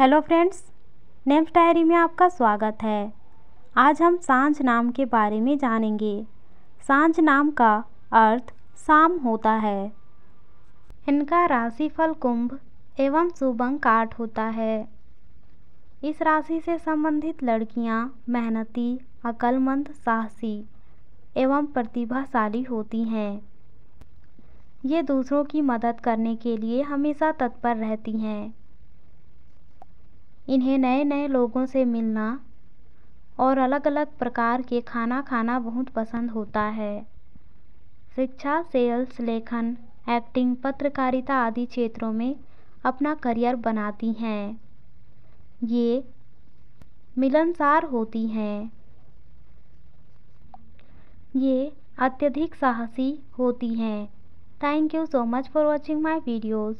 hello friends names diary में आपका स्वागत है आज हम सांझ नाम के बारे में जानेंगे सांझ नाम का अर्थ शाम होता है इनका राशिफल कुंभ एवं शुभंग काट होता है इस राशि से संबंधित लड़कियां मेहनती अक्लमंद साहसी एवं प्रतिभाशाली होती हैं ये दूसरों की मदद करने के लिए हमेशा तत्पर रहती हैं इन्हें नए नए लोगों से मिलना और अलग अलग प्रकार के खाना खाना बहुत पसंद होता है शिक्षा सेल्स लेखन एक्टिंग पत्रकारिता आदि क्षेत्रों में अपना करियर बनाती हैं ये मिलनसार होती हैं ये अत्यधिक साहसी होती हैं thank you so much for watching my videos